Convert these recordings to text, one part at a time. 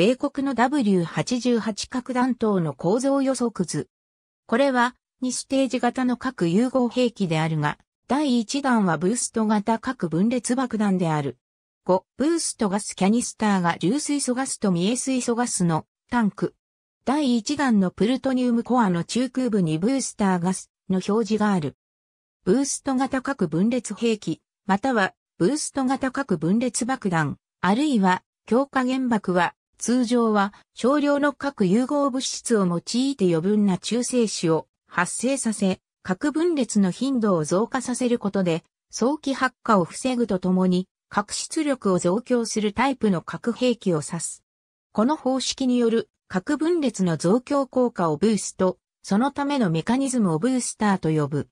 米国の W88 核弾頭の構造予測図。これは、2ステージ型の核融合兵器であるが、第1弾はブースト型核分裂爆弾である。5、ブーストガスキャニスターが重水素ガスと未え水素ガスのタンク。第1弾のプルトニウムコアの中空部にブースターガスの表示がある。ブースト型核分裂兵器、またはブースト型核分裂爆弾、あるいは強化原爆は通常は少量の核融合物質を用いて余分な中性子を発生させ、核分裂の頻度を増加させることで、早期発火を防ぐとともに、核出力を増強するタイプの核兵器を指す。この方式による核分裂の増強効果をブースト、そのためのメカニズムをブースターと呼ぶ。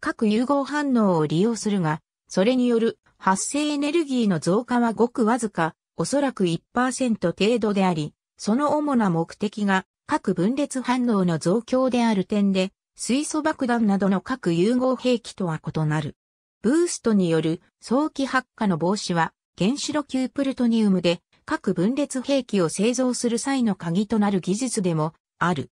核融合反応を利用するが、それによる発生エネルギーの増加はごくわずか、おそらく1%程度であり、その主な目的が核分裂反応の増強である点で、水素爆弾などの核融合兵器とは異なる。ブーストによる早期発火の防止は原子炉級プルトニウムで核分裂兵器を製造する際の鍵となる技術でもある。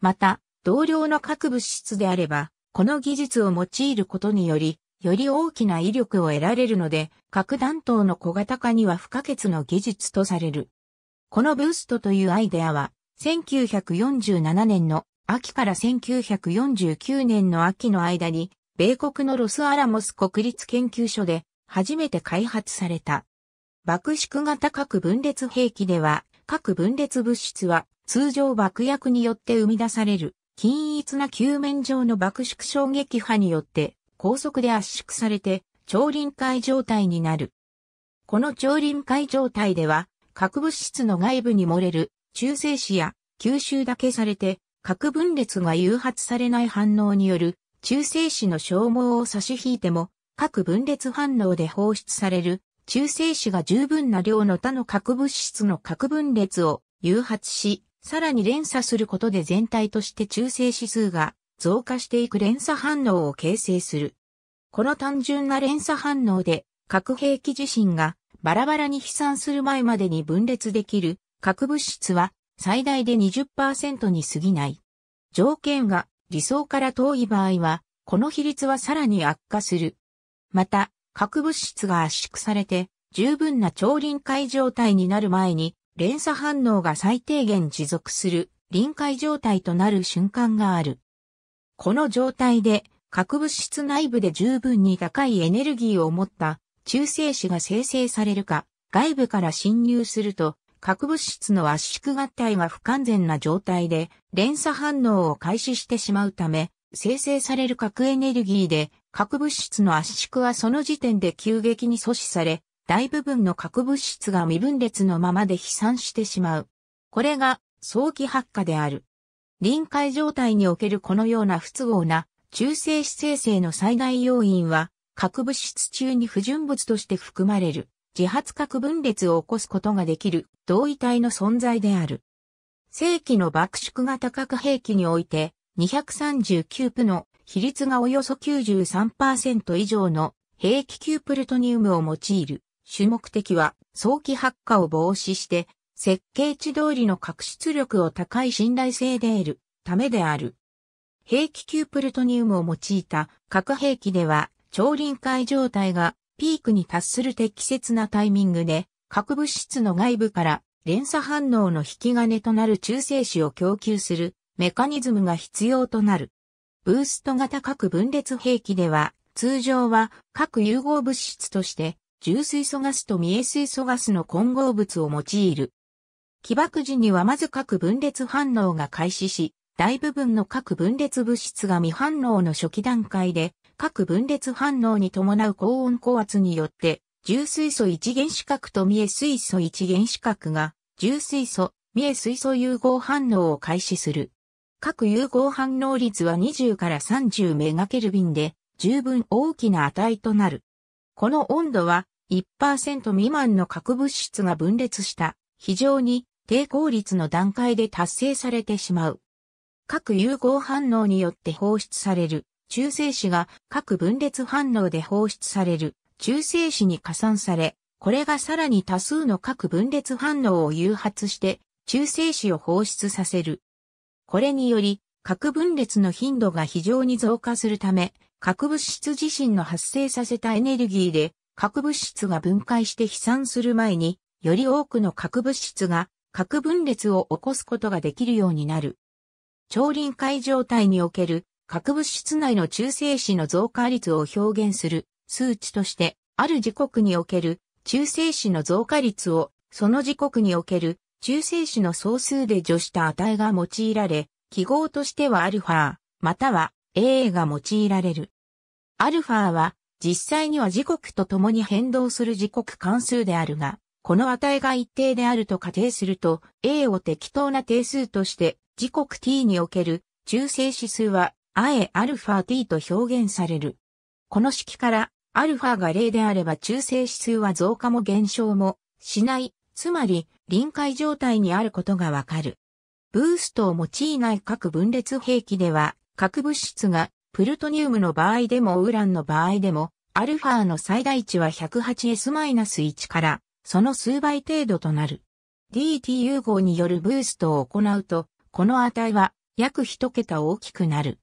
また、同量の核物質であれば、この技術を用いることにより、より大きな威力を得られるので、核弾頭の小型化には不可欠の技術とされる。このブーストというアイデアは、1947年の秋から1949年の秋の間に、米国のロスアラモス国立研究所で初めて開発された。爆縮型核分裂兵器では、核分裂物質は通常爆薬によって生み出される均一な球面上の爆縮衝撃波によって高速で圧縮されて超臨界状態になる。この超臨界状態では、核物質の外部に漏れる中性子や吸収だけされて、核分裂が誘発されない反応による中性子の消耗を差し引いても、核分裂反応で放出される中性子が十分な量の他の核物質の核分裂を誘発し、さらに連鎖することで全体として中性子数が増加していく連鎖反応を形成する。この単純な連鎖反応で、核兵器自身がバラバラに飛散する前までに分裂できる核物質は最大で20%に過ぎない。条件が理想から遠い場合は、この比率はさらに悪化する。また、核物質が圧縮されて、十分な超臨界状態になる前に、連鎖反応が最低限持続する臨界状態となる瞬間がある。この状態で核物質内部で十分に高いエネルギーを持った中性子が生成されるか、外部から侵入すると、核物質の圧縮合体が不完全な状態で連鎖反応を開始してしまうため、生成される核エネルギーで核物質の圧縮はその時点で急激に阻止され、大部分の核物質が未分裂のままで飛散してしまう。これが早期発火である。臨界状態におけるこのような不都合な中性子生成の最大要因は、核物質中に不純物として含まれる、自発核分裂を起こすことができる、同位体の存在である。正規の爆縮型核兵器において、239プの比率がおよそ93%以上の兵器級プルトニウムを用いる。主目的は早期発火を防止して設計値通りの核出力を高い信頼性で得るためである。兵器級プルトニウムを用いた核兵器では超臨界状態がピークに達する適切なタイミングで核物質の外部から連鎖反応の引き金となる中性子を供給するメカニズムが必要となる。ブースト型核分裂兵器では通常は核融合物質として重水素ガスと未水素ガスの混合物を用いる。起爆時にはまず核分裂反応が開始し、大部分の各分裂物質が未反応の初期段階で、各分裂反応に伴う高温高圧によって、重水素一原子核と未水素一原子核が、重水素、未水素融合反応を開始する。各融合反応率は20から30メガケルビンで、十分大きな値となる。この温度は1%未満の核物質が分裂した非常に抵抗率の段階で達成されてしまう。各融合反応によって放出される中性子が各分裂反応で放出される中性子に加算され、これがさらに多数の各分裂反応を誘発して中性子を放出させる。これにより、核分裂の頻度が非常に増加するため、核物質自身の発生させたエネルギーで、核物質が分解して飛散する前に、より多くの核物質が核分裂を起こすことができるようになる。超臨界状態における核物質内の中性子の増加率を表現する数値として、ある時刻における中性子の増加率を、その時刻における中性子の総数で除した値が用いられ、記号としてはアルファ、または AA が用いられる。アルファは実際には時刻とともに変動する時刻関数であるが、この値が一定であると仮定すると、A を適当な定数として、時刻 t における中性指数は、あえ αt と表現される。この式から、アルファが0であれば中性指数は増加も減少もしない、つまり臨界状態にあることがわかる。ブーストを用いない各分裂兵器では、各物質がプルトニウムの場合でもウランの場合でも、アルファの最大値は 108s-1 からその数倍程度となる。DT 融合によるブーストを行うと、この値は約1桁大きくなる。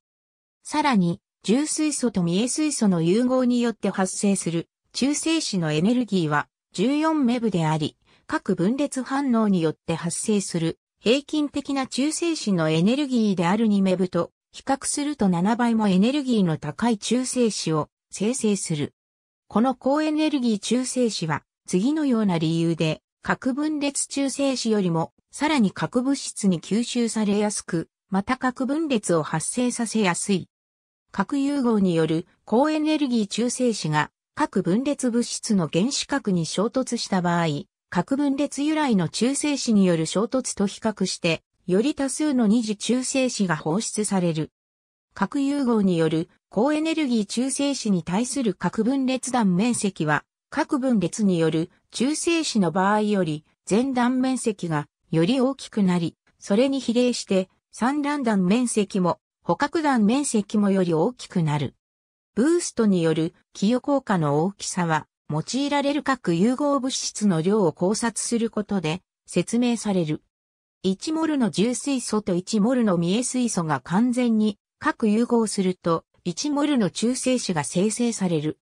さらに、重水素と未え水素の融合によって発生する中性子のエネルギーは14メブであり、各分裂反応によって発生する平均的な中性子のエネルギーである2メブと比較すると7倍もエネルギーの高い中性子を生成する。この高エネルギー中性子は次のような理由で、核分裂中性子よりも、さらに核物質に吸収されやすく、また核分裂を発生させやすい。核融合による高エネルギー中性子が核分裂物質の原子核に衝突した場合、核分裂由来の中性子による衝突と比較して、より多数の二次中性子が放出される。核融合による高エネルギー中性子に対する核分裂弾面積は各分裂による中性子の場合より前段面積がより大きくなり、それに比例して産卵段面積も捕獲段面積もより大きくなる。ブーストによる寄与効果の大きさは用いられる各融合物質の量を考察することで説明される。1モルの重水素と1モルの未え水素が完全に各融合すると1モルの中性子が生成される。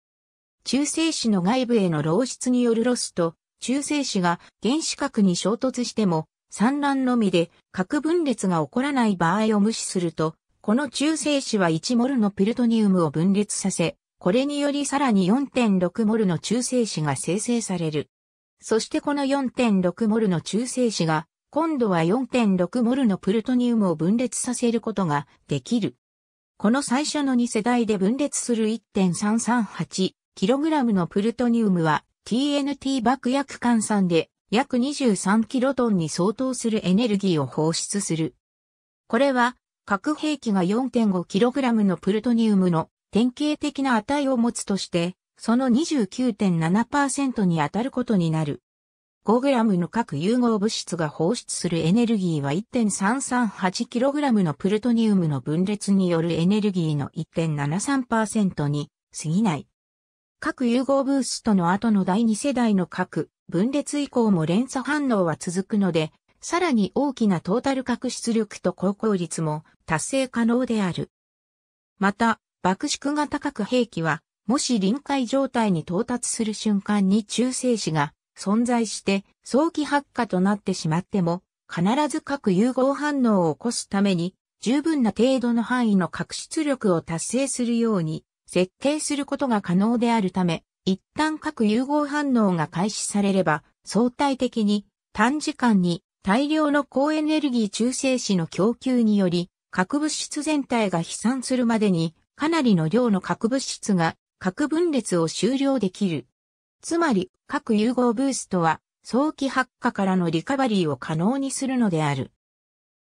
中性子の外部への漏出によるロスと、中性子が原子核に衝突しても、産卵のみで核分裂が起こらない場合を無視すると、この中性子は1モルのプルトニウムを分裂させ、これによりさらに4.6モルの中性子が生成される。そしてこの4.6モルの中性子が、今度は4.6モルのプルトニウムを分裂させることができる。この最初の2世代で分裂する1.338 kg のプルトニウムは TNT 爆薬換算で約 23kt に相当するエネルギーを放出する。これは核兵器が 4.5kg のプルトニウムの典型的な値を持つとして、その29.7%に当たることになる。5g の各融合物質が放出するエネルギーは 1.338kg のプルトニウムの分裂によるエネルギーの1.73%に過ぎない。各融合ブーストの後の第2世代の各分裂以降も連鎖反応は続くので、さらに大きなトータル核出力と高効率も達成可能である。また、爆縮型核兵器は、もし臨界状態に到達する瞬間に中性子が存在して早期発火となってしまっても、必ず核融合反応を起こすために、十分な程度の範囲の核出力を達成するように設計することが可能であるため、一旦核融合反応が開始されれば、相対的に短時間に大量の高エネルギー中性子の供給により、核物質全体が飛散するまでに、かなりの量の核物質が核分裂を終了できる。つまり、核融合ブーストは、早期発火からのリカバリーを可能にするのである。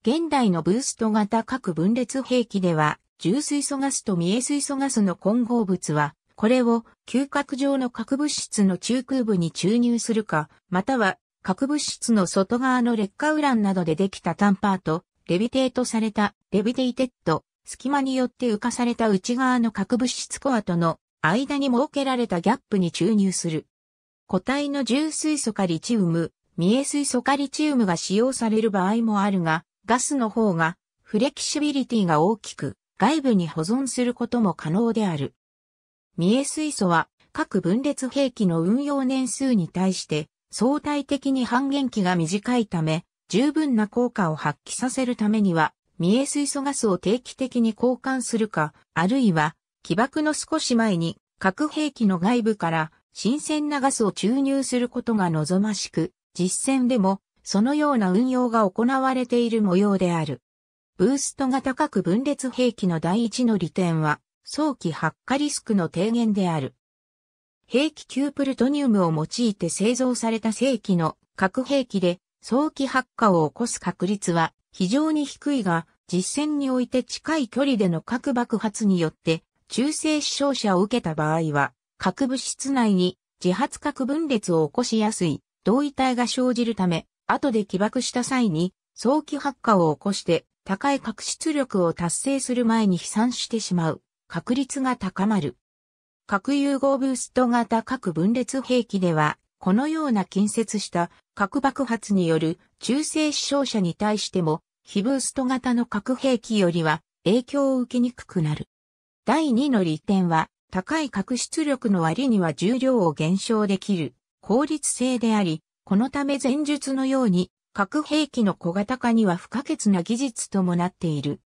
現代のブースト型核分裂兵器では、重水素ガスと未水素ガスの混合物は、これを嗅覚上の核物質の中空部に注入するか、または核物質の外側の劣化ウランなどでできたタンパーと、レビテートされた、レビテイテッド、隙間によって浮かされた内側の核物質コアとの間に設けられたギャップに注入する。固体の重水素カリチウム、未栄水素カリチウムが使用される場合もあるが、ガスの方がフレキシビリティが大きく、外部に保存することも可能である。三重水素は各分裂兵器の運用年数に対して相対的に半減期が短いため、十分な効果を発揮させるためには、三重水素ガスを定期的に交換するか、あるいは、起爆の少し前に核兵器の外部から新鮮なガスを注入することが望ましく、実戦でもそのような運用が行われている模様である。ブーストが高く分裂兵器の第一の利点は、早期発火リスクの低減である。兵器級プルトニウムを用いて製造された正規の核兵器で早期発火を起こす確率は非常に低いが、実戦において近い距離での核爆発によって中性死傷者を受けた場合は、核物質内に自発核分裂を起こしやすい同位体が生じるため、後で起爆した際に早期発火を起こして高い角出力を達成する前に飛散してしまう確率が高まる。核融合ブースト型核分裂兵器では、このような近接した核爆発による中性死傷者に対しても、非ブースト型の核兵器よりは影響を受けにくくなる。第2の利点は、高い核出力の割には重量を減少できる効率性であり、このため前述のように核兵器の小型化には不可欠な技術ともなっている。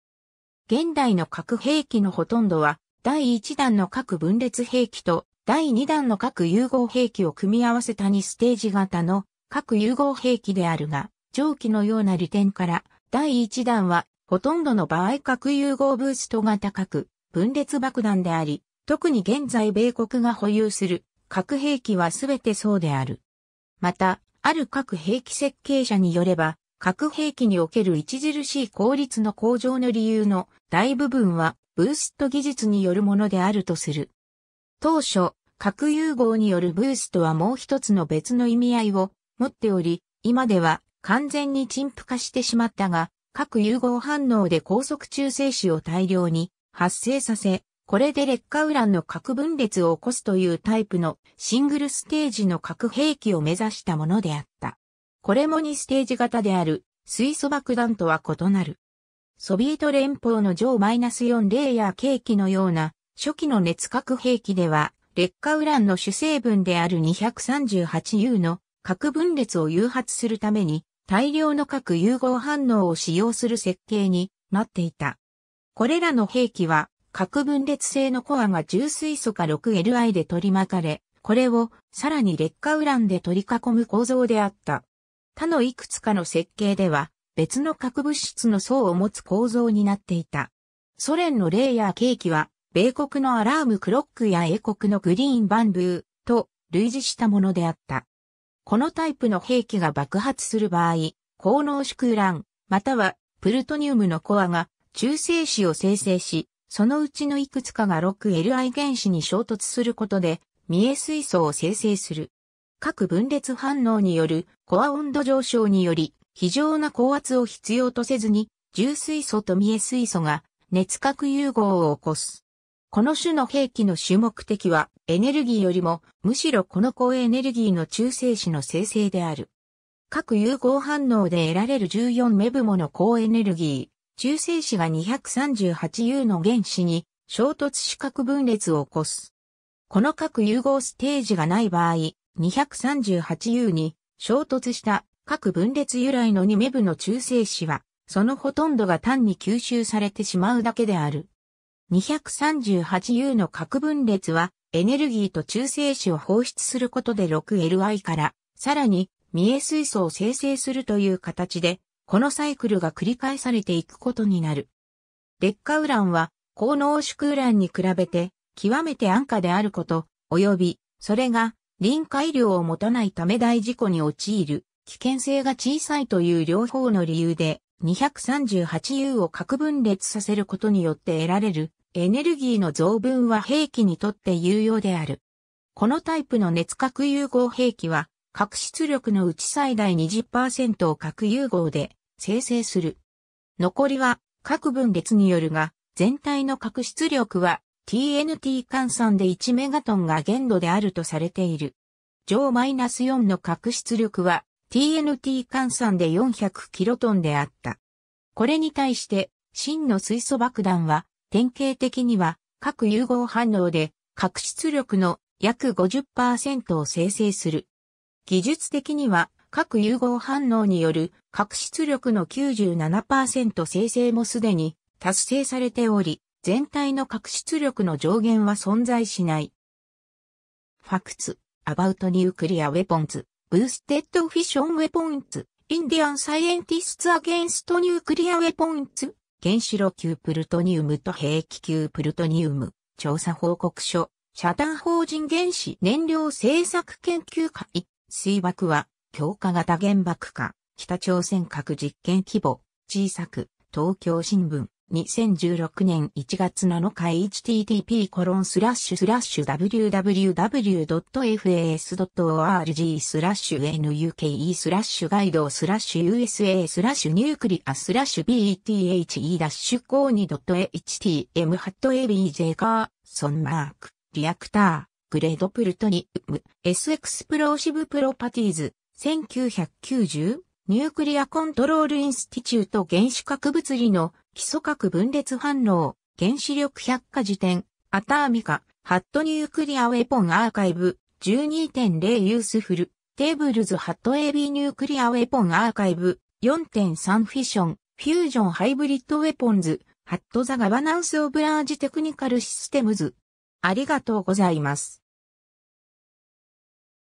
現代の核兵器のほとんどは、第1弾の核分裂兵器と第2弾の核融合兵器を組み合わせた2ステージ型の核融合兵器であるが、上記のような利点から、第1弾はほとんどの場合核融合ブースト型核分裂爆弾であり、特に現在米国が保有する核兵器は全てそうである。また、ある核兵器設計者によれば、核兵器における著しい効率の向上の理由の大部分はブースト技術によるものであるとする。当初、核融合によるブーストはもう一つの別の意味合いを持っており、今では完全に陳腐化してしまったが、核融合反応で高速中性子を大量に発生させ、これで劣化ウランの核分裂を起こすというタイプのシングルステージの核兵器を目指したものであった。これも2ステージ型である水素爆弾とは異なる。ソビエト連邦の上 -4 レイヤーケーのような初期の熱核兵器では劣化ウランの主成分である 238U の核分裂を誘発するために大量の核融合反応を使用する設計になっていた。これらの兵器は核分裂性のコアが重水素化 6Li で取り巻かれ、これをさらに劣化ウランで取り囲む構造であった。他のいくつかの設計では別の核物質の層を持つ構造になっていた。ソ連のレイヤーケーキは、米国のアラームクロックや英国のグリーンバンブーと類似したものであった。このタイプの兵器が爆発する場合、高濃縮ウラン、またはプルトニウムのコアが中性子を生成し、そのうちのいくつかが 6Li 原子に衝突することで、見え水素を生成する。各分裂反応によるコア温度上昇により、非常な高圧を必要とせずに、重水素と見え水素が熱核融合を起こす。この種の兵器の主目的は、エネルギーよりも、むしろこの高エネルギーの中性子の生成である。各融合反応で得られる14メブモの高エネルギー、中性子が 238U の原子に衝突四角分裂を起こす。この核融合ステージがない場合、238U に衝突した核分裂由来の2メブの中性子は、そのほとんどが単に吸収されてしまうだけである。238U の核分裂は、エネルギーと中性子を放出することで 6Li から、さらに、三重水素を生成するという形で、このサイクルが繰り返されていくことになる。劣化ウランは、高濃縮ウランに比べて、極めて安価であること、及び、それが、臨界量を持たないため大事故に陥る、危険性が小さいという両方の理由で、238U を核分裂させることによって得られる、エネルギーの増分は兵器にとって有用である。このタイプの熱核融合兵器は、核出力のうち最大20%を核融合で生成する。残りは各分裂によるが、全体の核出力は TNT 換算で1メガトンが限度であるとされている。上マイナス -4 の核出力は TNT 換算で400キロトンであった。これに対して、真の水素爆弾は、典型的には、核融合反応で、核出力の約50%を生成する。技術的には、核融合反応による核出力の97%生成もすでに達成されており、全体の核出力の上限は存在しない。ファクツ、アバウトニュークリアウェポンズ、ブーステッドフィ n ションウェポンズ、インディアンサイエンティス n アゲンストニュークリアウェポンズ、原子炉級プルトニウムと兵器級プルトニウム、調査報告書、社団法人原子燃料政策研究会、水爆は強化型原爆化、北朝鮮核実験規模、小さく、東京新聞、2016年1月7日 http コロンスラッシュスラッシュ www.fas.org スラッシュ nuke スラッシュガイドスラッシュ usa スラッシュニュークリアスラッシュ bete h ダッシュコーニ .htm ハット abj カーソンマークリアクターグレードプルトニウム S エクスプローシブプロパティーズ1990ニュークリアコントロールインスティチュート原子核物理の基礎核分裂反応原子力百科事典アターミカハットニュークリアウェポンアーカイブ12.0ユースフルテーブルズハット AB ニュークリアウェポンアーカイブ4.3フィションフュージョンハイブリッドウェポンズハットザガバナンスオブラージテクニカルシステムズありがとうございます。